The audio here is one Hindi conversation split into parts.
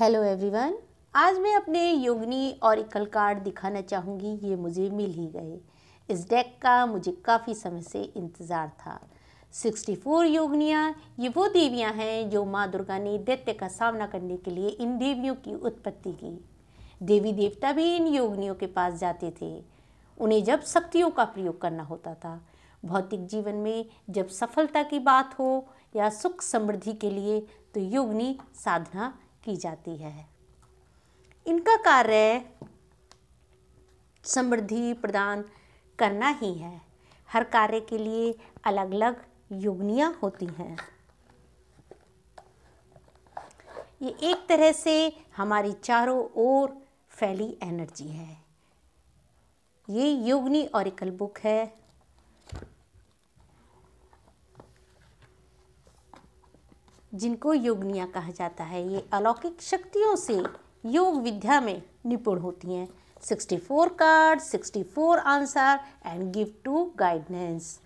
हेलो एवरीवन आज मैं अपने योगनी और इकल कार्ड दिखाना चाहूँगी ये मुझे मिल ही गए इस डेक का मुझे काफ़ी समय से इंतज़ार था 64 योगनियाँ ये वो देवियाँ हैं जो माँ दुर्गा ने दैत्य का सामना करने के लिए इन देवियों की उत्पत्ति की देवी देवता भी इन योगनियों के पास जाते थे उन्हें जब शक्तियों का प्रयोग करना होता था भौतिक जीवन में जब सफलता की बात हो या सुख समृद्धि के लिए तो योगनी साधना की जाती है इनका कार्य समृद्धि प्रदान करना ही है हर कार्य के लिए अलग अलग योगनियाँ होती हैं ये एक तरह से हमारी चारों ओर फैली एनर्जी है ये योगनी ऑरिकल बुक है जिनको योगनिया कहा जाता है ये अलौकिक शक्तियों से योग विद्या में निपुण होती हैं 64 card 64 answer and give to guidance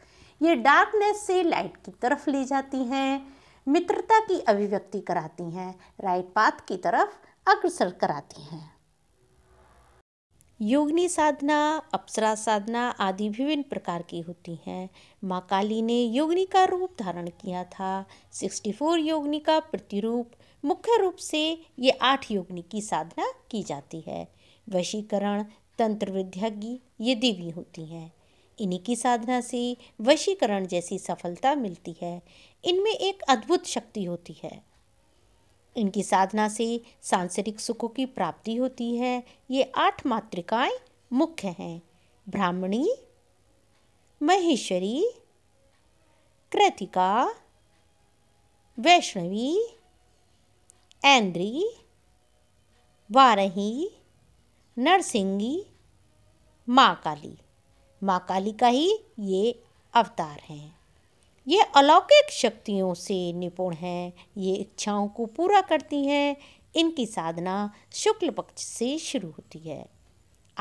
ये डार्कनेस से लाइट की तरफ ले जाती हैं मित्रता की अभिव्यक्ति कराती हैं राइट पाथ की तरफ अग्रसर कराती हैं योगनी साधना अप्सरा साधना आदि विभिन्न प्रकार की होती हैं माँ काली ने योगनी का रूप धारण किया था 64 योगनी का प्रतिरूप मुख्य रूप से ये आठ योगनी की साधना की जाती है वशीकरण तंत्र विद्याज्ञ ये देवी होती हैं इन्हीं की साधना से वशीकरण जैसी सफलता मिलती है इनमें एक अद्भुत शक्ति होती है इनकी साधना से सांसारिक सुखों की प्राप्ति होती है ये आठ मातृकाएं मुख्य हैं ब्राह्मणी महेश्वरी कृतिका वैष्णवी ऐन्द्री वारही नरसिंगी माँ काली माँ काली का ही ये अवतार हैं ये अलौकिक शक्तियों से निपुण हैं ये इच्छाओं को पूरा करती हैं इनकी साधना शुक्ल पक्ष से शुरू होती है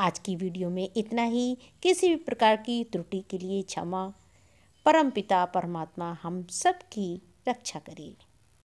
आज की वीडियो में इतना ही किसी भी प्रकार की त्रुटि के लिए क्षमा परमपिता परमात्मा हम सब की रक्षा करें